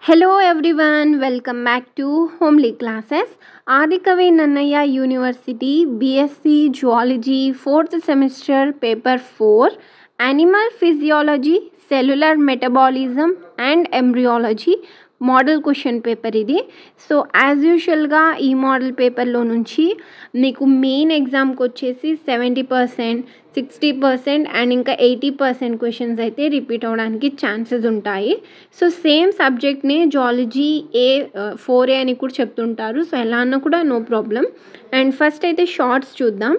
Hello everyone, welcome back to Homely Classes. Adikave Nanaya University BSc Zoology 4th Semester Paper 4 Animal Physiology, Cellular Metabolism and Embryology model question paper ఇది so as యూజువల్గా ఈ model పేపర్లో నుంచి మీకు main ఎగ్జామ్కి వచ్చేసి seventy percent sixty percent and ఇంకా eighty percent questions అయితే రిపీట్ అవ్వడానికి ఛాన్సెస్ ఉంటాయి సో సేమ్ సబ్జెక్ట్నే జాలజీ ఏ ఫోర్ ఏ అని కూడా చెప్తుంటారు సో ఎలా అన్నా కూడా నో ప్రాబ్లం అండ్ ఫస్ట్ అయితే షార్ట్స్ చూద్దాం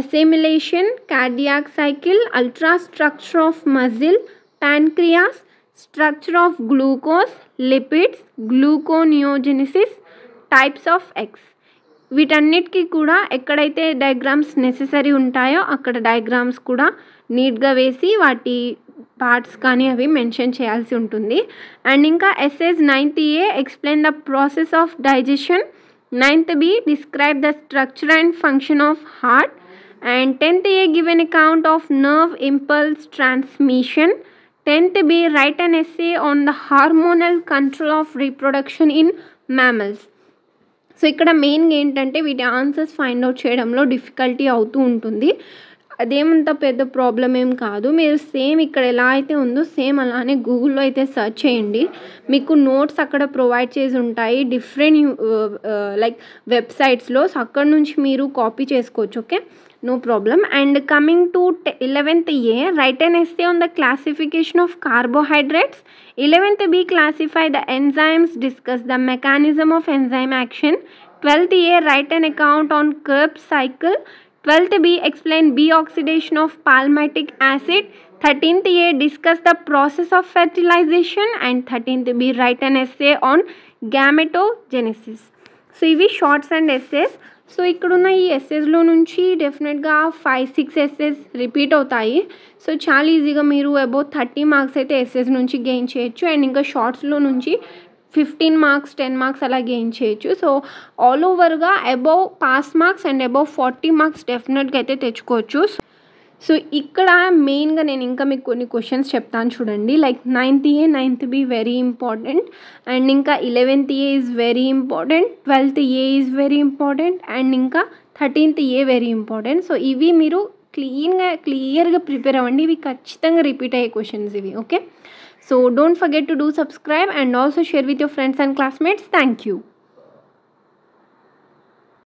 assimilation cardiac cycle ultra structure of muscle pancreas structure of glucose lipids gluconeogenesis types of eggs వీటన్నిటికీ కూడా ఎక్కడైతే డయాగ్రామ్స్ నెససరీ ఉంటాయో అక్కడ డయాగ్రామ్స్ కూడా నీట్గా వేసి వాటి పార్ట్స్ కానీ అవి మెన్షన్ చేయాల్సి ఉంటుంది అండ్ ఇంకా essays ninth A explain the process of digestion ninth B describe the structure and function of heart and tenth A given account of nerve impulse transmission tenth B write an essay on the hormonal control of reproduction in mammals so ఇక్కడ మెయిన్గా ఏంటంటే వీటి answers find out చేయడంలో difficulty అవుతూ ఉంటుంది అదేమంత పెద్ద problem ఏం కాదు మీరు సేమ్ ఇక్కడ ఎలా అయితే ఉందో సేమ్ అలానే గూగుల్లో అయితే సెర్చ్ చేయండి మీకు నోట్స్ అక్కడ ప్రొవైడ్ చేసి ఉంటాయి డిఫరెంట్ లైక్ వెబ్సైట్స్లో సో అక్కడ నుంచి మీరు కాపీ చేసుకోవచ్చు okay no problem and coming to eleventh A write an essay on the classification of carbohydrates eleventh B classify the enzymes discuss the mechanism of enzyme action twelfth A write an account on Krebs cycle Twelfth B, explain B oxidation of palmitic acid. Thirteenth A, discuss the process of fertilization. And thirteenth B, write an essay on gametogenesis. So ఇవి shorts and essays so ఇక్కడున్న ఈ ఎస్సెస్లో నుంచి డెఫినెట్గా five six essays repeat అవుతాయి so చాలా ఈజీగా మీరు అబౌవ్ థర్టీ మార్క్స్ అయితే ఎస్సెస్ నుంచి గెయిన్ చేయొచ్చు అండ్ ఇంకా షార్ట్స్లో నుంచి ఫిఫ్టీన్ మార్క్స్ టెన్ మార్క్స్ అలా గెయిన్ చేయొచ్చు సో ఆల్ ఓవర్గా above pass marks and above forty marks డెఫినెట్గా అయితే తెచ్చుకోవచ్చు సో ఇక్కడ మెయిన్గా నేను ఇంకా మీకు కొన్ని క్వశ్చన్స్ చెప్తాను చూడండి like ninth A ninth B very important and ఇంకా eleventh A is very important twelfth A is very important and ఇంకా thirteenth A very important so ఇవి మీరు క్లీన్గా క్లియర్గా ప్రిపేర్ అవ్వండి ఇవి ఖచ్చితంగా రిపీట్ అయ్యే క్వశ్చన్స్ ఇవి okay so don't forget to do subscribe and also share with your friends and classmates thank you